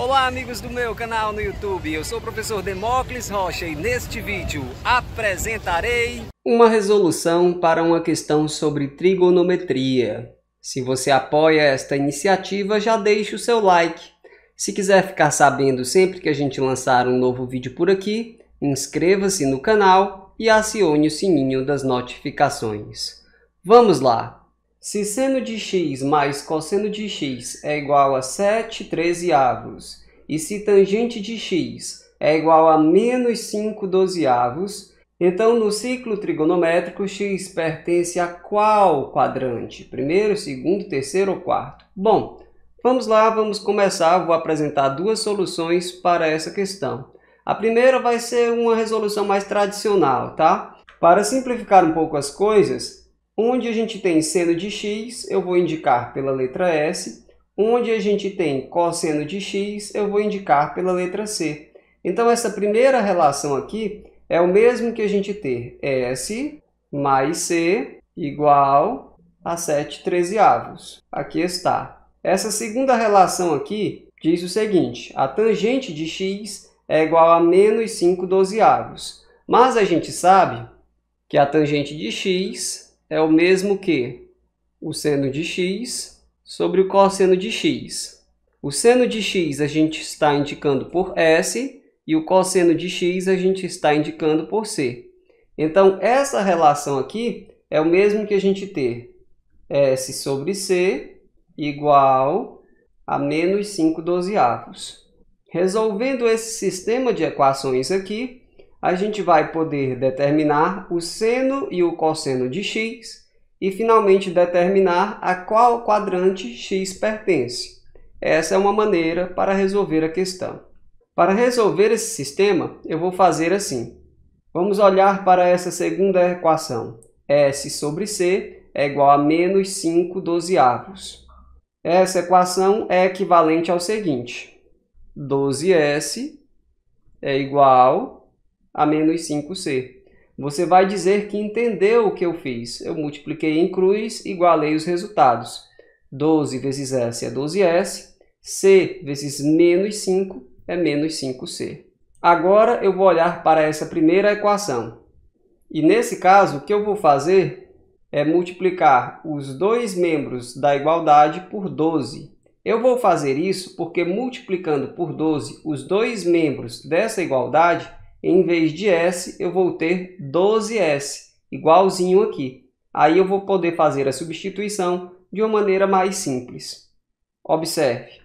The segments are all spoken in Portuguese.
Olá amigos do meu canal no YouTube, eu sou o professor Demócles Rocha e neste vídeo apresentarei uma resolução para uma questão sobre trigonometria. Se você apoia esta iniciativa, já deixe o seu like. Se quiser ficar sabendo sempre que a gente lançar um novo vídeo por aqui, inscreva-se no canal e acione o sininho das notificações. Vamos lá! Se seno de x mais cosseno de x é igual a 7 trezeavos, e se tangente de x é igual a menos 5 dozeavos, então no ciclo trigonométrico x pertence a qual quadrante? Primeiro, segundo, terceiro ou quarto? Bom, vamos lá, vamos começar. Vou apresentar duas soluções para essa questão. A primeira vai ser uma resolução mais tradicional, tá? Para simplificar um pouco as coisas, Onde a gente tem seno de x, eu vou indicar pela letra S. Onde a gente tem cosseno de x, eu vou indicar pela letra C. Então, essa primeira relação aqui é o mesmo que a gente ter S mais C igual a 7 trezeavos. Aqui está. Essa segunda relação aqui diz o seguinte, a tangente de x é igual a menos 5 dozeavos. Mas a gente sabe que a tangente de x é o mesmo que o seno de x sobre o cosseno de x. O seno de x a gente está indicando por s e o cosseno de x a gente está indicando por c. Então, essa relação aqui é o mesmo que a gente ter s sobre c igual a menos 5 dozeavos. Resolvendo esse sistema de equações aqui, a gente vai poder determinar o seno e o cosseno de x e, finalmente, determinar a qual quadrante x pertence. Essa é uma maneira para resolver a questão. Para resolver esse sistema, eu vou fazer assim. Vamos olhar para essa segunda equação. S sobre C é igual a menos 5 dozeavos. Essa equação é equivalente ao seguinte. 12S é igual a menos 5C. Você vai dizer que entendeu o que eu fiz. Eu multipliquei em cruz, igualei os resultados. 12 vezes S é 12S, C vezes menos 5 é menos 5C. Agora eu vou olhar para essa primeira equação. E nesse caso, o que eu vou fazer é multiplicar os dois membros da igualdade por 12. Eu vou fazer isso porque multiplicando por 12 os dois membros dessa igualdade, em vez de S, eu vou ter 12S, igualzinho aqui. Aí eu vou poder fazer a substituição de uma maneira mais simples. Observe,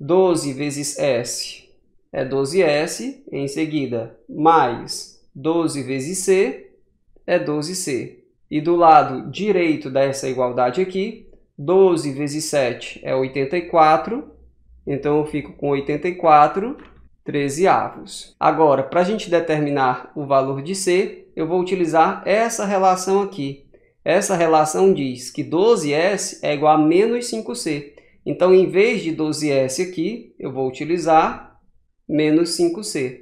12 vezes S é 12S, em seguida, mais 12 vezes C é 12C. E do lado direito dessa igualdade aqui, 12 vezes 7 é 84, então eu fico com 84 13 avos. Agora, para a gente determinar o valor de C, eu vou utilizar essa relação aqui. Essa relação diz que 12S é igual a menos 5C. Então, em vez de 12S aqui, eu vou utilizar menos 5C.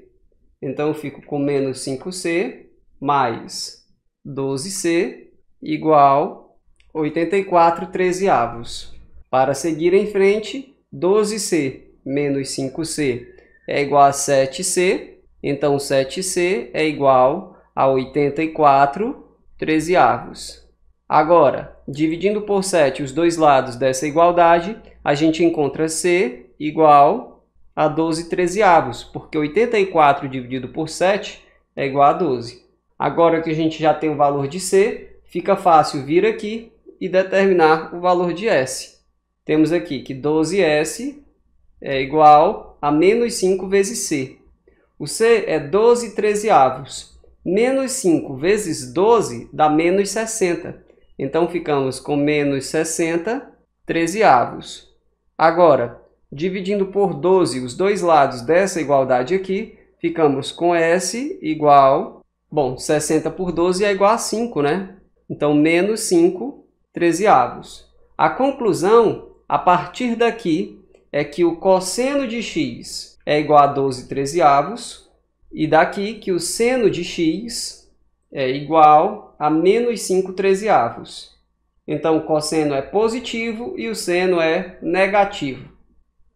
Então, eu fico com menos 5C mais 12C igual 84 13 avos. Para seguir em frente, 12C menos 5C é igual a 7C, então 7C é igual a 84 13 avos. Agora, dividindo por 7 os dois lados dessa igualdade, a gente encontra C igual a 12 13 avos, porque 84 dividido por 7 é igual a 12. Agora que a gente já tem o valor de C, fica fácil vir aqui e determinar o valor de S. Temos aqui que 12S é igual a menos 5 vezes C. O C é 12 trezeavos. Menos 5 vezes 12 dá menos 60. Então, ficamos com menos 60 trezeavos. Agora, dividindo por 12 os dois lados dessa igualdade aqui, ficamos com S igual... Bom, 60 por 12 é igual a 5, né? Então, menos 5 trezeavos. A conclusão, a partir daqui, é que o cosseno de x é igual a 12 trezeavos, e daqui que o seno de x é igual a menos 5 trezeavos. Então, o cosseno é positivo e o seno é negativo.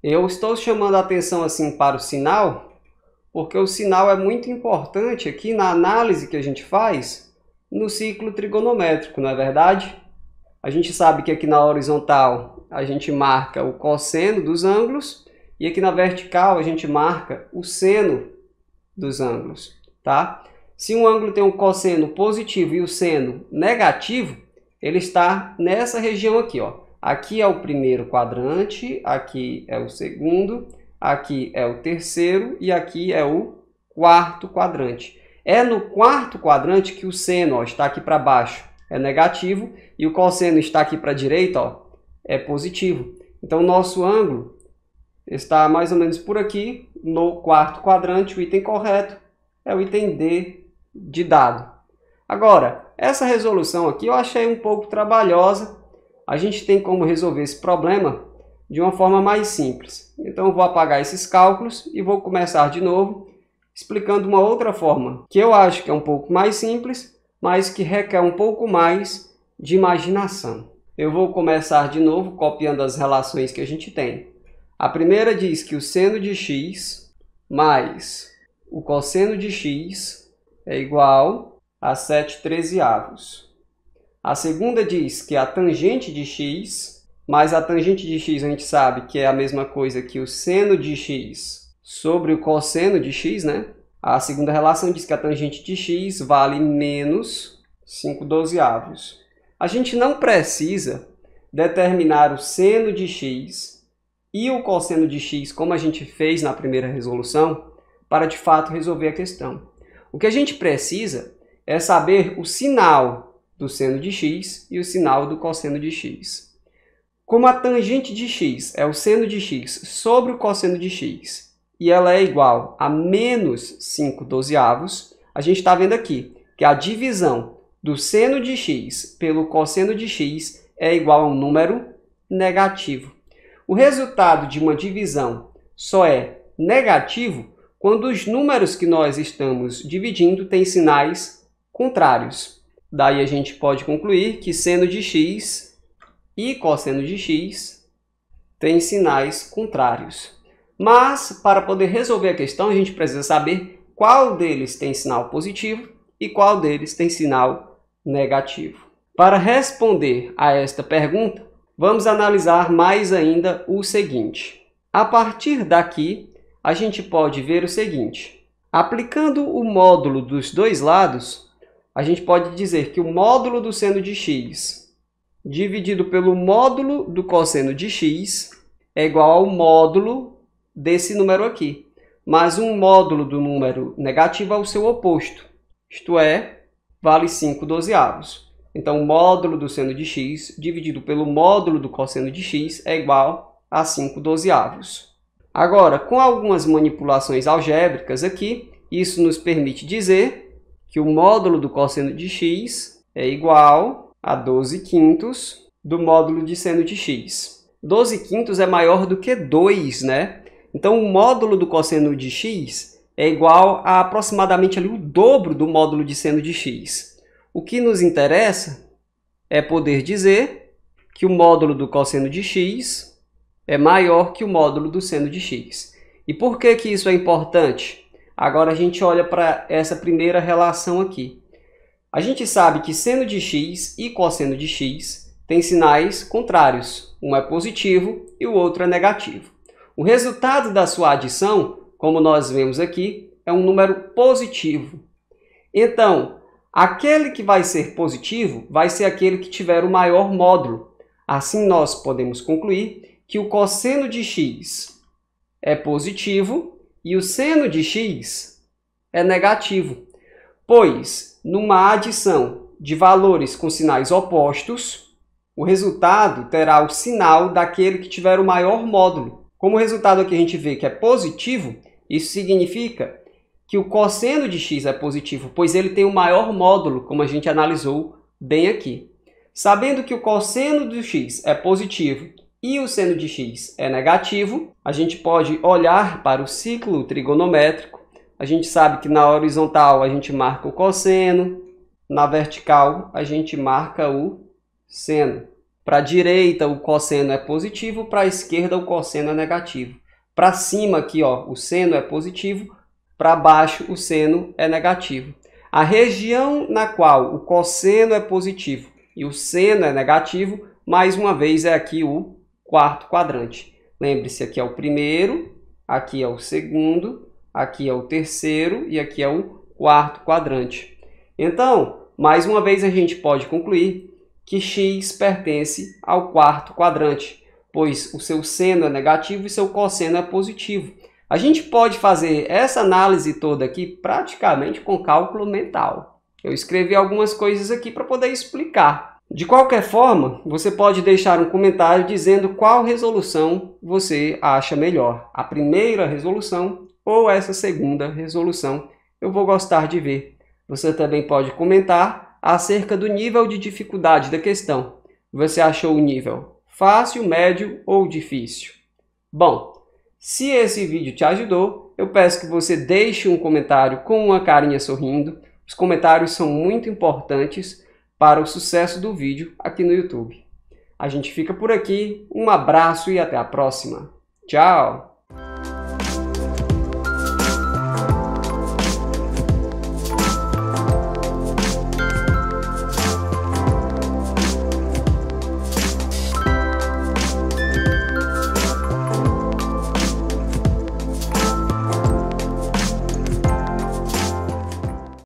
Eu estou chamando a atenção assim para o sinal, porque o sinal é muito importante aqui na análise que a gente faz no ciclo trigonométrico, não é verdade? A gente sabe que aqui na horizontal a gente marca o cosseno dos ângulos e aqui na vertical a gente marca o seno dos ângulos, tá? Se um ângulo tem um cosseno positivo e o um seno negativo, ele está nessa região aqui, ó. Aqui é o primeiro quadrante, aqui é o segundo, aqui é o terceiro e aqui é o quarto quadrante. É no quarto quadrante que o seno ó, está aqui para baixo, é negativo, e o cosseno está aqui para a direita, ó, é positivo. Então, nosso ângulo está mais ou menos por aqui, no quarto quadrante, o item correto é o item D de dado. Agora, essa resolução aqui eu achei um pouco trabalhosa. A gente tem como resolver esse problema de uma forma mais simples. Então, eu vou apagar esses cálculos e vou começar de novo, explicando uma outra forma, que eu acho que é um pouco mais simples, mas que requer um pouco mais de imaginação. Eu vou começar de novo copiando as relações que a gente tem. A primeira diz que o seno de x mais o cosseno de x é igual a 7 trezeavos. A segunda diz que a tangente de x, mais a tangente de x a gente sabe que é a mesma coisa que o seno de x sobre o cosseno de x, né? A segunda relação diz que a tangente de x vale menos 5 dozeavos. A gente não precisa determinar o seno de x e o cosseno de x, como a gente fez na primeira resolução, para de fato resolver a questão. O que a gente precisa é saber o sinal do seno de x e o sinal do cosseno de x. Como a tangente de x é o seno de x sobre o cosseno de x e ela é igual a menos 5 dozeavos, a gente está vendo aqui que a divisão do seno de x pelo cosseno de x é igual a um número negativo. O resultado de uma divisão só é negativo quando os números que nós estamos dividindo têm sinais contrários. Daí a gente pode concluir que seno de x e cosseno de x têm sinais contrários. Mas, para poder resolver a questão, a gente precisa saber qual deles tem sinal positivo e qual deles tem sinal negativo. Para responder a esta pergunta, vamos analisar mais ainda o seguinte. A partir daqui, a gente pode ver o seguinte. Aplicando o módulo dos dois lados, a gente pode dizer que o módulo do seno de x dividido pelo módulo do cosseno de x é igual ao módulo desse número aqui. Mas um módulo do número negativo é o seu oposto, isto é, vale 5 dozeavos. Então, o módulo do seno de x dividido pelo módulo do cosseno de x é igual a 5 dozeavos. Agora, com algumas manipulações algébricas aqui, isso nos permite dizer que o módulo do cosseno de x é igual a 12 quintos do módulo de seno de x. 12 quintos é maior do que 2, né? Então, o módulo do cosseno de x é igual a aproximadamente ali o dobro do módulo de seno de x. O que nos interessa é poder dizer que o módulo do cosseno de x é maior que o módulo do seno de x. E por que, que isso é importante? Agora a gente olha para essa primeira relação aqui. A gente sabe que seno de x e cosseno de x têm sinais contrários. Um é positivo e o outro é negativo. O resultado da sua adição como nós vemos aqui, é um número positivo. Então, aquele que vai ser positivo vai ser aquele que tiver o maior módulo. Assim, nós podemos concluir que o cosseno de x é positivo e o seno de x é negativo, pois numa adição de valores com sinais opostos, o resultado terá o sinal daquele que tiver o maior módulo. Como o resultado aqui a gente vê que é positivo, isso significa que o cosseno de x é positivo, pois ele tem o maior módulo, como a gente analisou bem aqui. Sabendo que o cosseno de x é positivo e o seno de x é negativo, a gente pode olhar para o ciclo trigonométrico. A gente sabe que na horizontal a gente marca o cosseno, na vertical a gente marca o seno. Para a direita o cosseno é positivo, para a esquerda o cosseno é negativo. Para cima aqui, ó, o seno é positivo, para baixo o seno é negativo. A região na qual o cosseno é positivo e o seno é negativo, mais uma vez é aqui o quarto quadrante. Lembre-se, aqui é o primeiro, aqui é o segundo, aqui é o terceiro e aqui é o quarto quadrante. Então, mais uma vez a gente pode concluir que x pertence ao quarto quadrante pois o seu seno é negativo e seu cosseno é positivo. A gente pode fazer essa análise toda aqui praticamente com cálculo mental. Eu escrevi algumas coisas aqui para poder explicar. De qualquer forma, você pode deixar um comentário dizendo qual resolução você acha melhor. A primeira resolução ou essa segunda resolução. Eu vou gostar de ver. Você também pode comentar acerca do nível de dificuldade da questão. Você achou o nível fácil, médio ou difícil? Bom, se esse vídeo te ajudou, eu peço que você deixe um comentário com uma carinha sorrindo. Os comentários são muito importantes para o sucesso do vídeo aqui no YouTube. A gente fica por aqui, um abraço e até a próxima. Tchau!